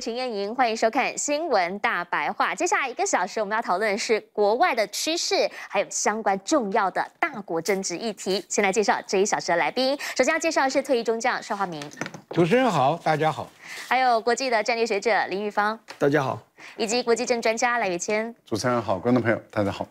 秦艳莹，欢迎收看《新闻大白话》。接下来一个小时，我们要讨论的是国外的趋势，还有相关重要的大国争执议题。先来介绍这一小时的来宾。首先要介绍的是退役中将邵华明，主持人好，大家好。还有国际的战略学者林玉芳，大家好。以及国际政专家蓝宇谦，主持人好，观众朋友大家好。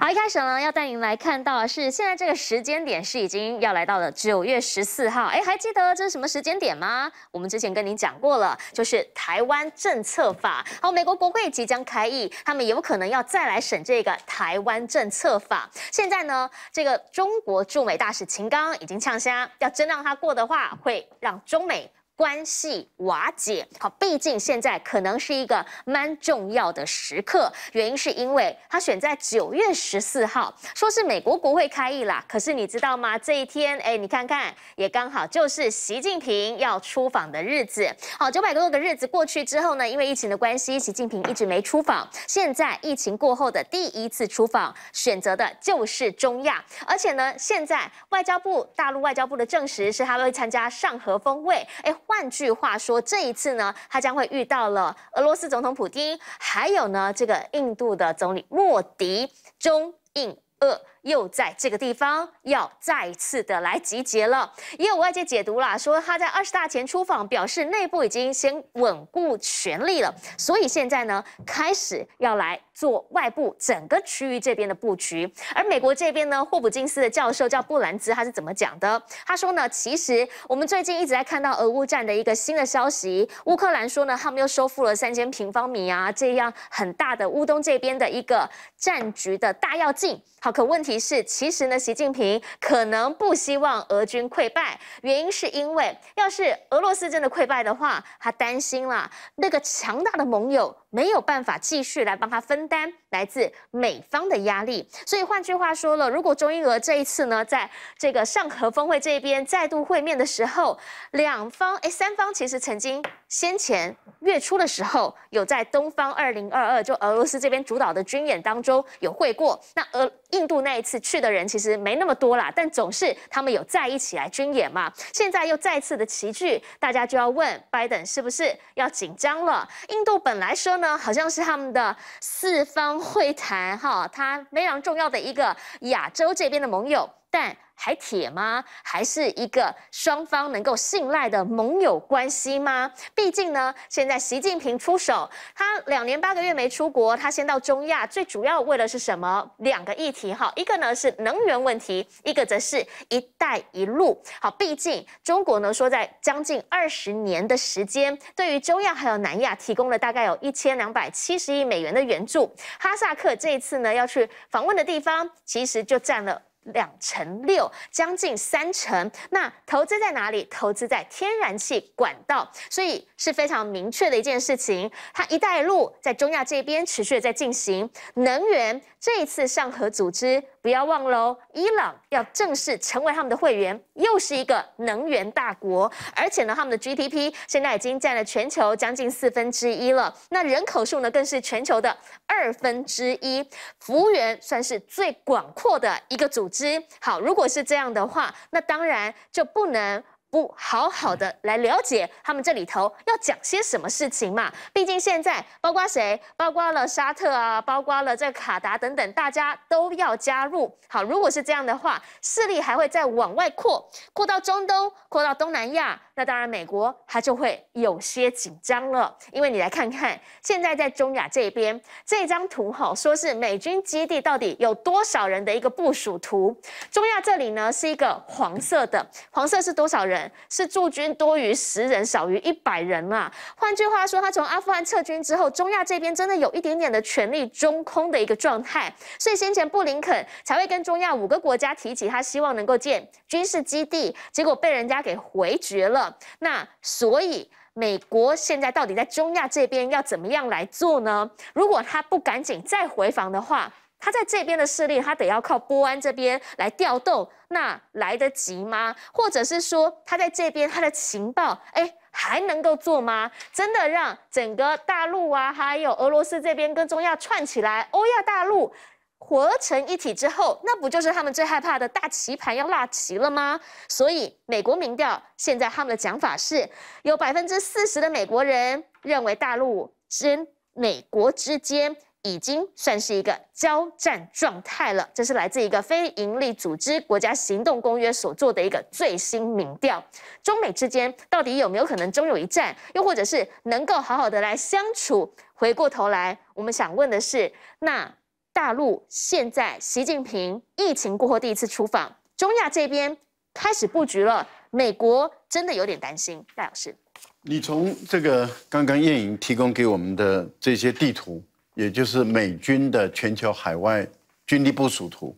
好，一开始呢，要带您来看到是现在这个时间点是已经要来到了九月十四号，哎，还记得这是什么时间点吗？我们之前跟您讲过了，就是台湾政策法。好，美国国会即将开议，他们有可能要再来审这个台湾政策法。现在呢，这个中国驻美大使秦刚已经呛声，要真让他过的话，会让中美。关系瓦解，好，毕竟现在可能是一个蛮重要的时刻，原因是因为他选在九月十四号，说是美国国会开议啦。可是你知道吗？这一天，哎，你看看，也刚好就是习近平要出访的日子。好，九百多个日子过去之后呢，因为疫情的关系，习近平一直没出访。现在疫情过后的第一次出访，选择的就是中亚，而且呢，现在外交部大陆外交部的证实是，他会参加上合峰会，哎。换句话说，这一次呢，他将会遇到了俄罗斯总统普京，还有呢，这个印度的总理莫迪，中印俄。又在这个地方要再次的来集结了，也有外界解读啦，说他在二十大前出访，表示内部已经先稳固权力了，所以现在呢开始要来做外部整个区域这边的布局。而美国这边呢，霍普金斯的教授叫布兰兹，他是怎么讲的？他说呢，其实我们最近一直在看到俄乌战的一个新的消息，乌克兰说呢，他们又收复了三千平方米啊这样很大的乌东这边的一个战局的大要境。好，可问题。是，其实呢，习近平可能不希望俄军溃败，原因是因为，要是俄罗斯真的溃败的话，他担心啦，那个强大的盟友。没有办法继续来帮他分担来自美方的压力，所以换句话说了，如果中英俄这一次呢，在这个上合峰会这边再度会面的时候，两方哎三方其实曾经先前月初的时候有在东方二零二二就俄罗斯这边主导的军演当中有会过，那俄印度那一次去的人其实没那么多啦，但总是他们有在一起来军演嘛，现在又再次的齐聚，大家就要问拜登是不是要紧张了？印度本来说。那好像是他们的四方会谈哈，他非常重要的一个亚洲这边的盟友，但。还铁吗？还是一个双方能够信赖的盟友关系吗？毕竟呢，现在习近平出手，他两年八个月没出国，他先到中亚，最主要为了是什么？两个议题哈，一个呢是能源问题，一个则是一带一路。好，毕竟中国呢说，在将近二十年的时间，对于中亚还有南亚提供了大概有一千两百七十亿美元的援助。哈萨克这一次呢要去访问的地方，其实就占了。两成六，将近三成。那投资在哪里？投资在天然气管道，所以是非常明确的一件事情。它一带一路在中亚这边持续在进行。能源这一次上合组织不要忘喽，伊朗要正式成为他们的会员，又是一个能源大国。而且呢，他们的 GDP 现在已经占了全球将近四分之一了。那人口数呢，更是全球的二分之一。幅员算是最广阔的一个组织。好，如果是这样的话，那当然就不能。不好好的来了解他们这里头要讲些什么事情嘛？毕竟现在包括谁，包括了沙特啊，包括了这个卡达等等，大家都要加入。好，如果是这样的话，势力还会再往外扩，扩到中东，扩到东南亚。那当然，美国他就会有些紧张了，因为你来看看，现在在中亚这边这张图，吼，说是美军基地到底有多少人的一个部署图。中亚这里呢是一个黄色的，黄色是多少人？是驻军多于十人，少于一百人嘛？换句话说，他从阿富汗撤军之后，中亚这边真的有一点点的权力中空的一个状态。所以先前布林肯才会跟中亚五个国家提起，他希望能够建军事基地，结果被人家给回绝了。那所以美国现在到底在中亚这边要怎么样来做呢？如果他不赶紧再回防的话，他在这边的势力，他得要靠波湾这边来调动，那来得及吗？或者是说，他在这边他的情报，哎，还能够做吗？真的让整个大陆啊，还有俄罗斯这边跟中亚串起来，欧亚大陆合成一体之后，那不就是他们最害怕的大棋盘要落棋了吗？所以美国民调现在他们的讲法是，有百分之四十的美国人认为大陆跟美国之间。已经算是一个交战状态了。这是来自一个非营利组织《国家行动公约》所做的一个最新民调。中美之间到底有没有可能终有一战？又或者是能够好好的来相处？回过头来，我们想问的是，那大陆现在习近平疫情过后第一次出访，中亚这边开始布局了，美国真的有点担心。戴老师，你从这个刚刚燕莹提供给我们的这些地图。也就是美军的全球海外军力部署图，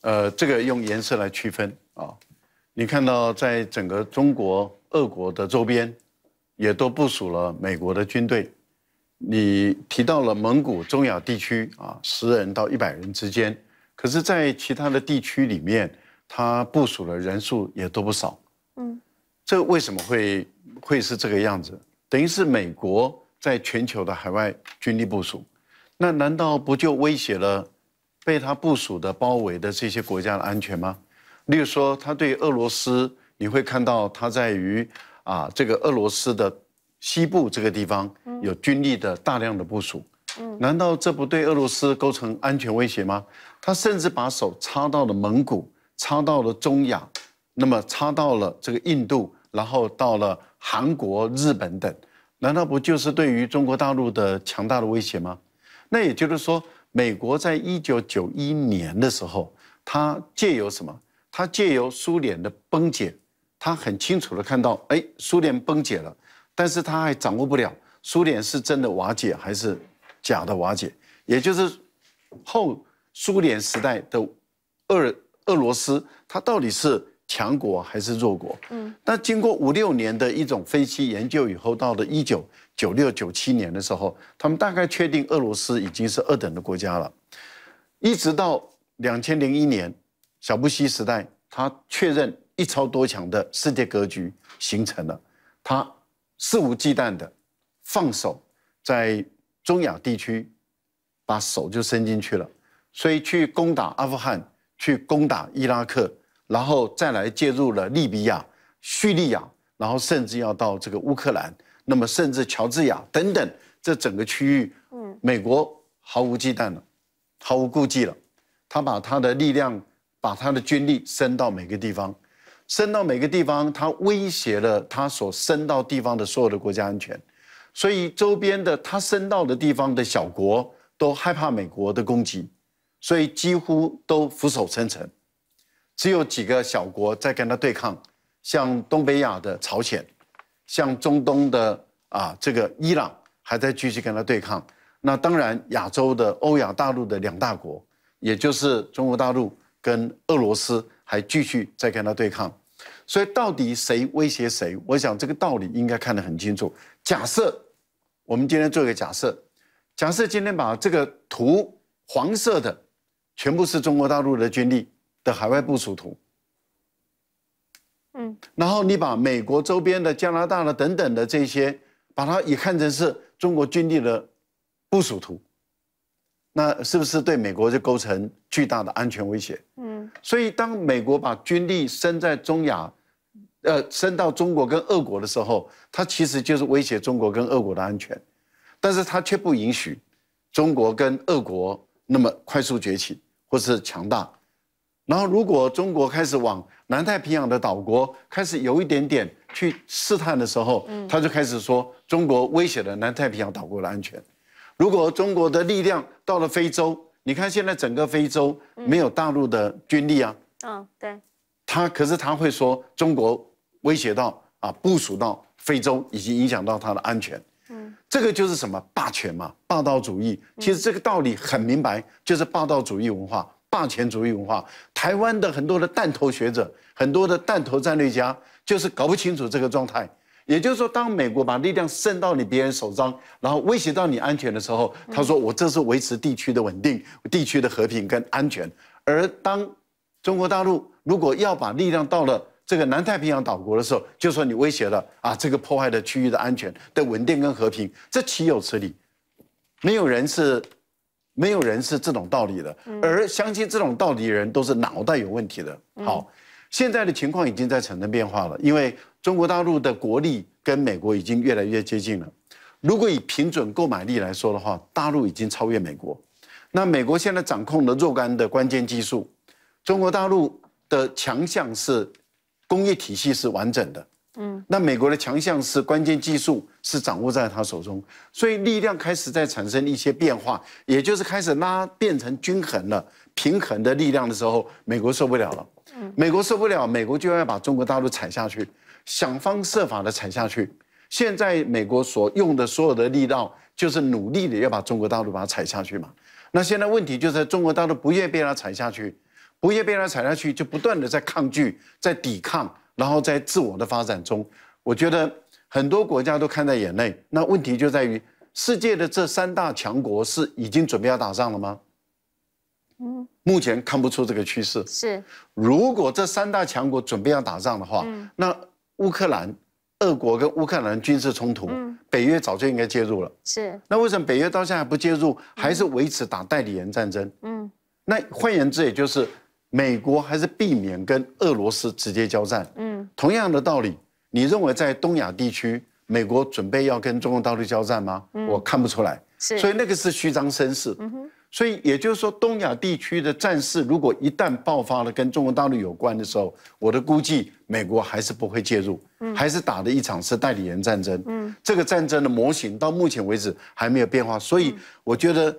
呃，这个用颜色来区分啊。你看到，在整个中国、俄国的周边，也都部署了美国的军队。你提到了蒙古、中亚地区啊，十人到一百人之间，可是，在其他的地区里面，他部署的人数也都不少。嗯，这为什么会会是这个样子？等于是美国。在全球的海外军力部署，那难道不就威胁了被他部署的包围的这些国家的安全吗？例如说，他对俄罗斯，你会看到他在于啊这个俄罗斯的西部这个地方有军力的大量的部署，难道这不对俄罗斯构成安全威胁吗？他甚至把手插到了蒙古，插到了中亚，那么插到了这个印度，然后到了韩国、日本等。难道不就是对于中国大陆的强大的威胁吗？那也就是说，美国在一九九一年的时候，他借由什么？他借由苏联的崩解，他很清楚的看到，哎，苏联崩解了，但是他还掌握不了，苏联是真的瓦解还是假的瓦解？也就是后苏联时代的俄俄罗斯，它到底是？强国还是弱国？嗯，但经过五六年的一种分析研究以后，到了一九九六九七年的时候，他们大概确定俄罗斯已经是二等的国家了。一直到两千零一年，小布希时代，他确认一超多强的世界格局形成了，他肆无忌惮的放手在中亚地区把手就伸进去了，所以去攻打阿富汗，去攻打伊拉克。然后再来介入了利比亚、叙利亚，然后甚至要到这个乌克兰，那么甚至乔治亚等等，这整个区域，嗯，美国毫无忌惮了，毫无顾忌了，他把他的力量、把他的军力伸到每个地方，伸到每个地方，他威胁了他所伸到地方的所有的国家安全，所以周边的他伸到的地方的小国都害怕美国的攻击，所以几乎都俯首称臣。只有几个小国在跟他对抗，像东北亚的朝鲜，像中东的啊这个伊朗还在继续跟他对抗。那当然，亚洲的欧亚大陆的两大国，也就是中国大陆跟俄罗斯，还继续在跟他对抗。所以，到底谁威胁谁？我想这个道理应该看得很清楚。假设我们今天做一个假设，假设今天把这个图黄色的全部是中国大陆的军力。的海外部署图，嗯，然后你把美国周边的、加拿大的等等的这些，把它也看成是中国军力的部署图，那是不是对美国就构成巨大的安全威胁？嗯，所以当美国把军力伸在中亚，呃，伸到中国跟俄国的时候，它其实就是威胁中国跟俄国的安全，但是它却不允许中国跟俄国那么快速崛起或是强大。然后，如果中国开始往南太平洋的岛国开始有一点点去试探的时候，他就开始说中国威胁了南太平洋岛国的安全。如果中国的力量到了非洲，你看现在整个非洲没有大陆的军力啊，嗯，对。他可是他会说中国威胁到啊，部署到非洲以及影响到他的安全。这个就是什么霸权嘛，霸道主义。其实这个道理很明白，就是霸道主义文化。霸权主义文化，台湾的很多的弹头学者，很多的弹头战略家，就是搞不清楚这个状态。也就是说，当美国把力量伸到你别人手上，然后威胁到你安全的时候，他说我这是维持地区的稳定、地区的和平跟安全。而当中国大陆如果要把力量到了这个南太平洋岛国的时候，就说你威胁了啊，这个破坏了区域的安全的稳定跟和平，这岂有此理？没有人是。没有人是这种道理的，而相信这种道理的人都是脑袋有问题的。好，现在的情况已经在产生变化了，因为中国大陆的国力跟美国已经越来越接近了。如果以平准购买力来说的话，大陆已经超越美国。那美国现在掌控了若干的关键技术，中国大陆的强项是工业体系是完整的。嗯，那美国的强项是关键技术是掌握在他手中，所以力量开始在产生一些变化，也就是开始拉变成均衡了平衡的力量的时候，美国受不了了。嗯，美国受不了，美国就要把中国大陆踩下去，想方设法的踩下去。现在美国所用的所有的力道，就是努力的要把中国大陆把它踩下去嘛。那现在问题就是中国大陆不愿被它踩下去，不愿被它踩下去，就不断的在抗拒，在抵抗。然后在自我的发展中，我觉得很多国家都看在眼里。那问题就在于，世界的这三大强国是已经准备要打仗了吗？嗯，目前看不出这个趋势。是，如果这三大强国准备要打仗的话，那乌克兰、俄国跟乌克兰军事冲突，北约早就应该介入了。是，那为什么北约到现在还不介入，还是维持打代理人战争？嗯，那换言之，也就是。美国还是避免跟俄罗斯直接交战。嗯，同样的道理，你认为在东亚地区，美国准备要跟中国大陆交战吗？我看不出来。是，所以那个是虚张声势。嗯哼。所以也就是说，东亚地区的战事如果一旦爆发了跟中国大陆有关的时候，我的估计，美国还是不会介入，还是打的一场是代理人战争。嗯，这个战争的模型到目前为止还没有变化，所以我觉得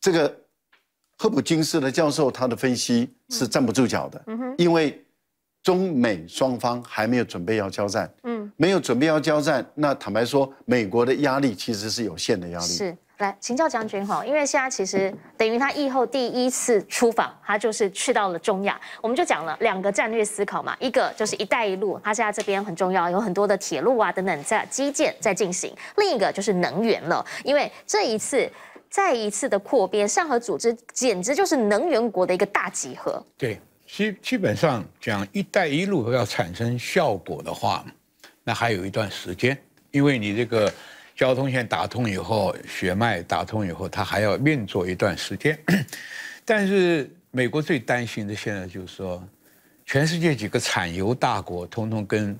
这个。赫普金斯的教授，他的分析是站不住脚的，嗯因为中美双方还没有准备要交战，嗯，没有准备要交战，那坦白说，美国的压力其实是有限的压力。是，来秦教将军哈，因为现在其实等于他以后第一次出访，他就是去到了中亚，我们就讲了两个战略思考嘛，一个就是“一带一路”，他现在这边很重要，有很多的铁路啊等等在基建在进行；另一个就是能源了，因为这一次。再一次的扩编，上合组织简直就是能源国的一个大集合。对，基基本上讲，一带一路要产生效果的话，那还有一段时间，因为你这个交通线打通以后，血脉打通以后，它还要运作一段时间。但是美国最担心的现在就是说，全世界几个产油大国通通跟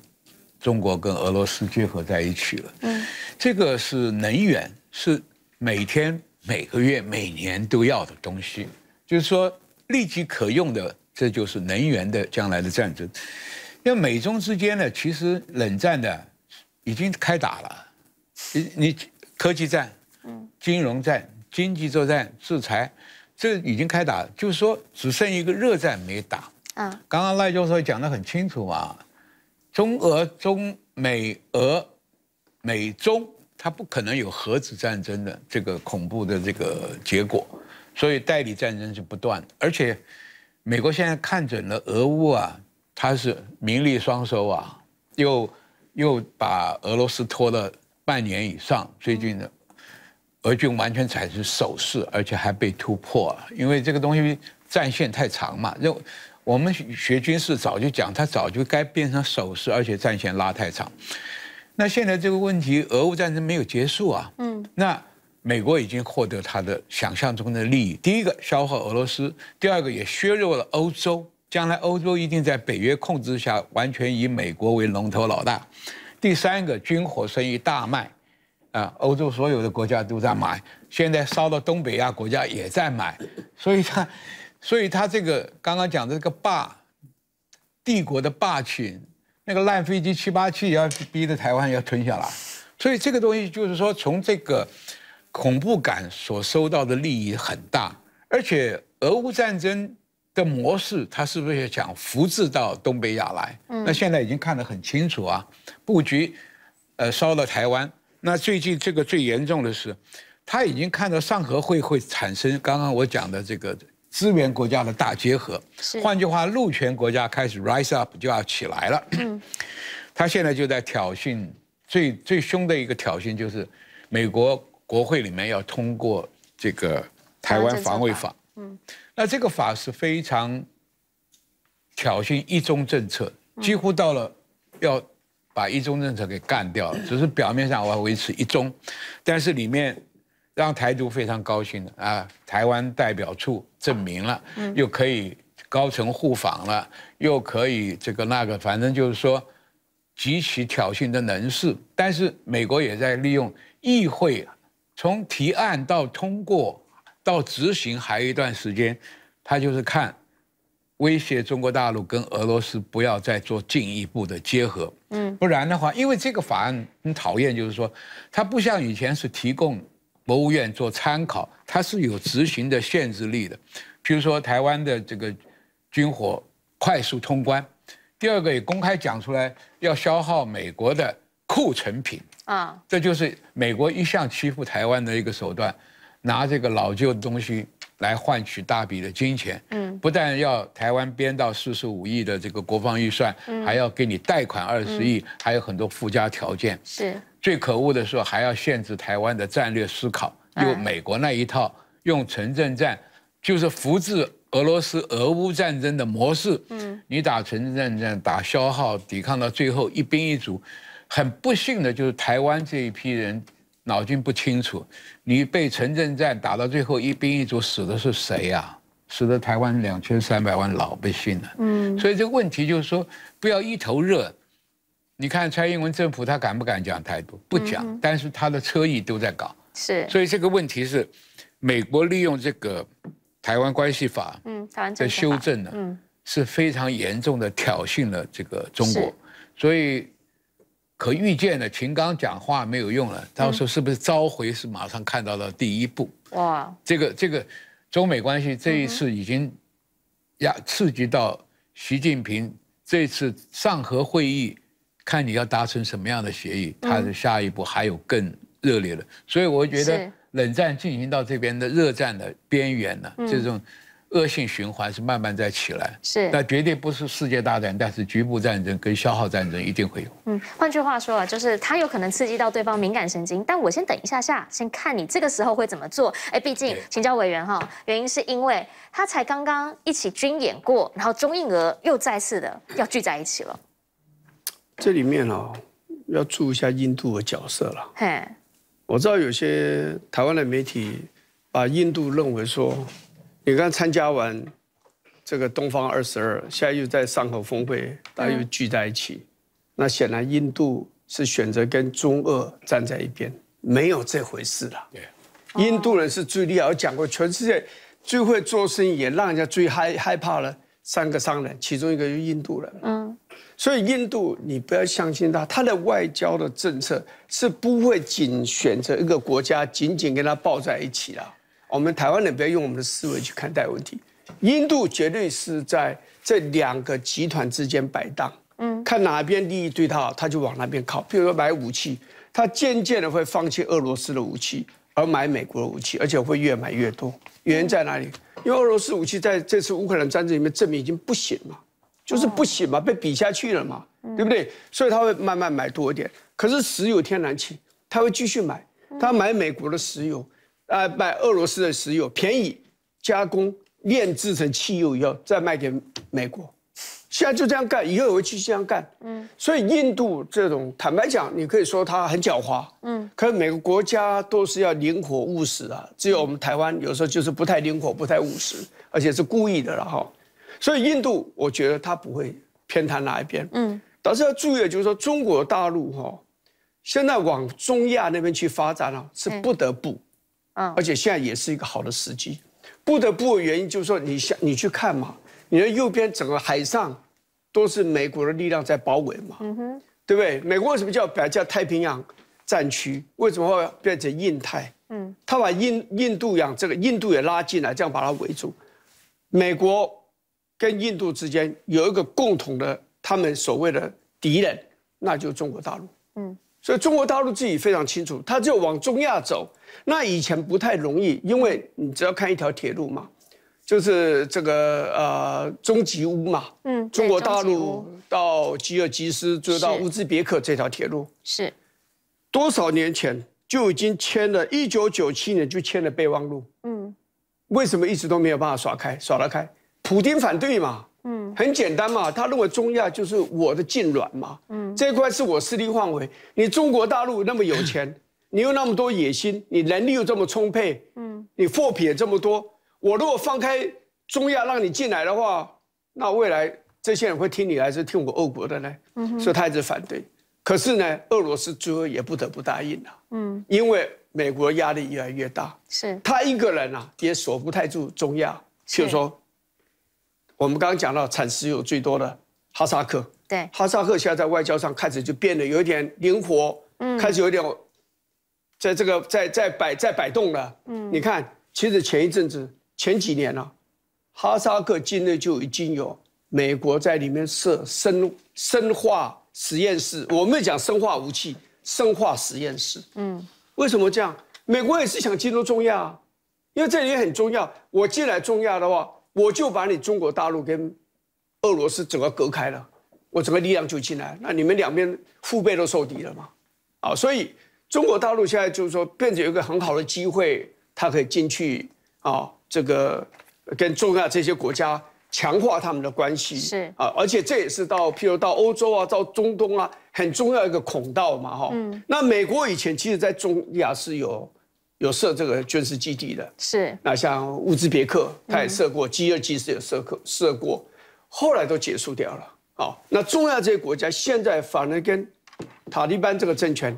中国跟俄罗斯结合在一起了。嗯，这个是能源，是每天。每个月、每年都要的东西，就是说立即可用的，这就是能源的将来的战争。因为美中之间呢，其实冷战的已经开打了，你你科技战、嗯，金融战、经济作战、制裁，这已经开打，就是说只剩一个热战没打。啊，刚刚赖教授讲的很清楚啊，中俄、中美、俄、美中。他不可能有核子战争的这个恐怖的这个结果，所以代理战争是不断。而且美国现在看准了俄乌啊，他是名利双收啊，又又把俄罗斯拖了半年以上。最近的俄军完全采取守势，而且还被突破，因为这个东西战线太长嘛。我们学军事早就讲，他早就该变成守势，而且战线拉太长。那现在这个问题，俄乌战争没有结束啊。嗯，那美国已经获得他的想象中的利益：，第一个，消耗俄罗斯；，第二个，也削弱了欧洲。将来欧洲一定在北约控制下，完全以美国为龙头老大。第三个，军火生意大卖，啊，欧洲所有的国家都在买，现在烧到东北亚国家也在买，所以他，所以他这个刚刚讲的这个霸帝国的霸权。那个烂飞机七八七要逼着台湾要吞下来，所以这个东西就是说，从这个恐怖感所收到的利益很大，而且俄乌战争的模式，他是不是想复制到东北亚来？那现在已经看得很清楚啊，布局，呃，烧了台湾。那最近这个最严重的是，他已经看到上合会会产生刚刚我讲的这个。资源国家的大结合，换句话，陆权国家开始 rise up 就要起来了。嗯，他现在就在挑衅，最最凶的一个挑衅就是，美国国会里面要通过这个台湾防卫法。嗯，那这个法是非常挑衅一中政策，几乎到了要把一中政策给干掉了。只是表面上我要维持一中，但是里面。让台独非常高兴的啊！台湾代表处证明了，又可以高层互访了，又可以这个那个，反正就是说，极其挑衅的能事。但是美国也在利用议会，从提案到通过到执行还有一段时间，他就是看威胁中国大陆跟俄罗斯不要再做进一步的结合。嗯，不然的话，因为这个法案很讨厌，就是说，它不像以前是提供。国务院做参考，它是有执行的限制力的，比如说台湾的这个军火快速通关，第二个也公开讲出来要消耗美国的库存品啊，这就是美国一向欺负台湾的一个手段，拿这个老旧的东西来换取大笔的金钱，嗯，不但要台湾编到四十五亿的这个国防预算，还要给你贷款二十亿，还有很多附加条件，是。最可恶的是，还要限制台湾的战略思考，用美国那一套，用城镇战，就是复制俄罗斯俄乌战争的模式。嗯，你打城镇战争，打消耗，抵抗到最后一兵一卒，很不幸的就是台湾这一批人脑筋不清楚，你被城镇战打到最后一兵一卒，死的是谁呀？使得台湾两千三百万老百姓呢？嗯，所以这个问题就是说，不要一头热。你看蔡英文政府他敢不敢讲态度？不讲，但是他的车翼都在搞。是，所以这个问题是美国利用这个台湾关系法嗯在修正呢，是非常严重的挑衅了这个中国。所以可预见的秦刚讲话没有用了，到时候是不是召回是马上看到了第一步？哇，这个这个中美关系这一次已经压刺激到习近平这次上合会议。看你要达成什么样的协议，他的下一步还有更热烈的，所以我觉得冷战进行到这边的热战的边缘呢，这种恶性循环是慢慢在起来。是，那绝对不是世界大战，但是局部战争跟消耗战争一定会有。嗯，换句话说，啊，就是他有可能刺激到对方敏感神经，但我先等一下下，先看你这个时候会怎么做。哎，毕竟请教委员哈，原因是因为他才刚刚一起军演过，然后中印俄又再次的要聚在一起了。这里面哦，要注意一下印度的角色了。嘿，我知道有些台湾的媒体把印度认为说，你刚参加完这个东方二十二，现在又在上合峰会，大家又聚在一起，那显然印度是选择跟中俄站在一边，没有这回事了。对，印度人是最厉害，我讲过，全世界最会做生意，也让人家最害害怕了三个商人，其中一个就印度人。嗯。所以印度，你不要相信他，他的外交的政策是不会仅选择一个国家，紧紧跟他抱在一起啦。我们台湾人不要用我们的思维去看待问题。印度绝对是在这两个集团之间摆荡，嗯，看哪边利益对他好，他就往那边靠。譬如说买武器，他渐渐的会放弃俄罗斯的武器，而买美国的武器，而且会越买越多。原因在哪里？因为俄罗斯武器在这次乌克兰战争里面证明已经不行了。就是不行嘛，被比下去了嘛，对不对？所以他会慢慢买多一点。可是石油、天然气，他会继续买。他买美国的石油，啊，买俄罗斯的石油，便宜，加工炼制成汽油以后再卖给美国。现在就这样干，以后也会继续这样干。嗯。所以印度这种，坦白讲，你可以说他很狡猾。嗯。可是每个国家都是要灵活务实啊。只有我们台湾有时候就是不太灵活、不太务实，而且是故意的了哈。所以印度，我觉得他不会偏袒哪一边，嗯，但是要注意的就是说，中国大陆哈，现在往中亚那边去发展了，是不得不，嗯，而且现在也是一个好的时机。不得不的原因就是说，你下你去看嘛，你的右边整个海上，都是美国的力量在包围嘛，嗯哼，对不对？美国为什么叫改叫太平洋战区？为什么会变成印太？嗯，他把印印度洋这个印度也拉进来，这样把它围住，美国。跟印度之间有一个共同的，他们所谓的敌人，那就是中国大陆。嗯，所以中国大陆自己非常清楚，它就往中亚走。那以前不太容易，因为你只要看一条铁路嘛，就是这个呃中吉乌嘛，嗯，中国大陆到吉尔吉斯就到乌兹别克这条铁路，是多少年前就已经签了？一九九七年就签了备忘录。嗯，为什么一直都没有办法耍开？耍得开？普京反对嘛，嗯，很简单嘛，他认为中亚就是我的近软嘛，嗯，这块是我势力范围。你中国大陆那么有钱，你有那么多野心，你能力又这么充沛，嗯，你货品这么多，我如果放开中亚让你进来的话，那未来这些人会听你还是听我俄国的呢？嗯，所以他直反对。可是呢，俄罗斯最后也不得不答应了，嗯，因为美国压力越来越大，是他一个人啊也守不太住中亚，就说。我们刚刚讲到产石油最多的哈萨克，对，哈萨克现在在外交上开始就变得有一点灵活，嗯，开始有点在这个在在摆在摆动了，嗯，你看，其实前一阵子前几年啊，哈萨克境内就已经有美国在里面设生生化实验室，我没讲生化武器，生化实验室，嗯，为什么这样？美国也是想进入中亚，因为这里很重要，我进来中亚的话。我就把你中国大陆跟俄罗斯整个隔开了，我整个力量就进来，那你们两边腹背都受敌了嘛？啊，所以中国大陆现在就是说，变成一个很好的机会，它可以进去啊，这个跟中亚这些国家强化他们的关系是啊，而且这也是到譬如到欧洲啊，到中东啊，很重要一个孔道嘛哈。嗯。那美国以前其实在中亚是有。有设这个军事基地的，是那像乌兹别克，他也设过；g 二 G 斯也设过，设过，后来都结束掉了。好，那重要这些国家现在反而跟塔利班这个政权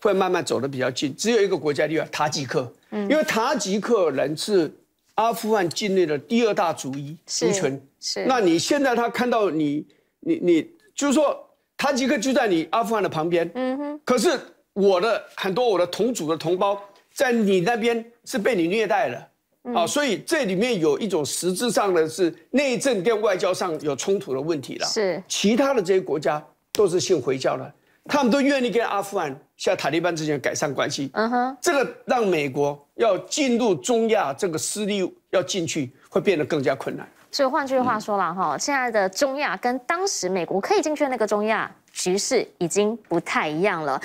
会慢慢走得比较近，只有一个国家例外——塔吉克。嗯，因为塔吉克人是阿富汗境内的第二大族裔族群。是，那你现在他看到你，你你就是说，塔吉克就在你阿富汗的旁边。嗯哼。可是我的很多我的同族的同胞。在你那边是被你虐待了，啊，所以这里面有一种实质上的是内政跟外交上有冲突的问题了。是，其他的这些国家都是信回教的，他们都愿意跟阿富汗、像塔利班之间改善关系。嗯哼，这个让美国要进入中亚这个势力要进去会变得更加困难。所以换句话说啦，哈，现在的中亚跟当时美国可以进去的那个中亚局势已经不太一样了。